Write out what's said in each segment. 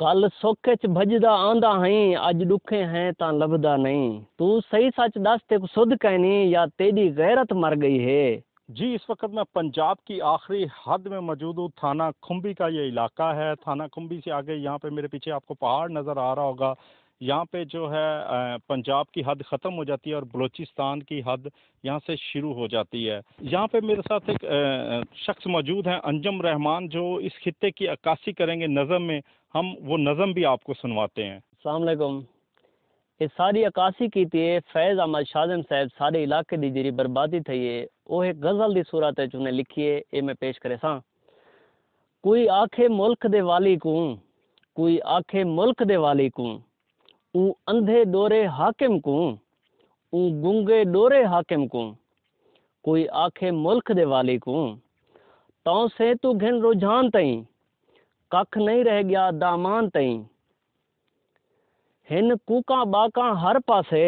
कल ਸੁੱਖ च भजदा आंदा हई अज दुखे हैं ਤਾਂ लभदा नहीं तू सही सच दस ते सुध कहनी या तेरी गैरत मर गई है जी इस वक्त मैं पंजाब की आखिरी हद में मौजूद हूँ थाना खुम्बी का ये इलाका है थाना खुम्बी से आगे यहाँ पे मेरे पीछे आपको पहाड़ नज़र आ रहा होगा यहाँ पे जो है पंजाब की हद ख़त्म हो जाती है और बलूचिस्तान की हद यहाँ से शुरू हो जाती है यहाँ पे मेरे साथ एक शख्स मौजूद है अंजम रहमान जो इस खत्े की अक्कासी करेंगे नज़म में हम वो नज़म भी आपको सुनवाते हैं सलामकुम ये सारी अकासी की थी फैज़ अहमद शाजम साहब सारे इलाके की जी बर्बादी थी है वो एक गज़ल की सूरत है चुने लिखी है ये मैं पेश करे सा कोई आखे मुल्क दे वाली को कोई आखे मुल्क दे वाली को ऊ अंधे डोरे हाकिम को ऊ गुंगे डोरे हाकिम को कोई आखे मुल्क दे वाली को तो से तू घिन रुझान तई कख नहीं रह गया दामान तई हिन कूका बाका हर पासे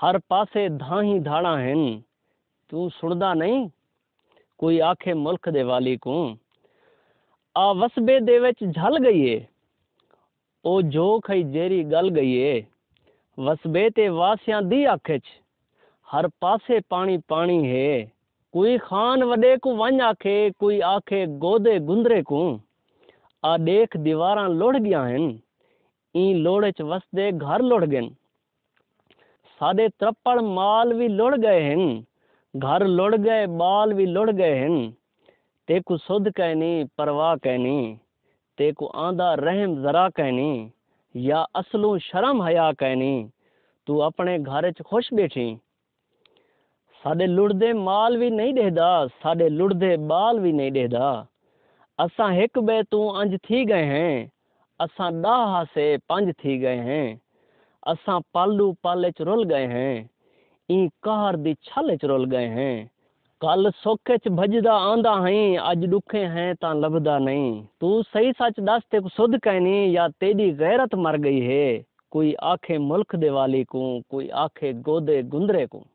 हर पासे धाही धाड़ा हिन तू सुनदा नहीं कोई आखे मुल्क दे वाली को आ दे विच झल गईए ओ जोख ही जेरी गल गईए वसबे ते वासियां दी आखे च हर पासे पानी पानी है कोई खान वडे को वंज आखे कोई आखे गोदे गुंदरे को आ देख दीवारा लुढ़ गया हैं ई लोड़े च वसदे घर लुढ़ गए सादे त्रप्पण माल भी लुढ़ गए हैं घर लुढ़ गए बाल भी लुढ़ गए हैं ते तेकू सुध कहनी परवाह कहनी ते तेकू आंदा रहम जरा कहनी या असलू शर्म हया कहनी तू अपने घर च खुश बैठी साडे लुड़दे माल भी नहीं देदा साडे लुड़दे बाल भी नहीं देदा अस एक बे तू अंज थी गए हैं अस डे पंज थी गए हैं असा पालू पाले च रुल गए हैं ई कहर दी छल च रुल गए हैं कल सोखे च भजदा आंदा हई अज दुखे हैं ता लभदा नहीं तू सही सच दस ते सुध कहनी या तेरी गैरत मर गई है कोई आखे मुल्क दे वाली को कोई आखे गोदे गुंदरे को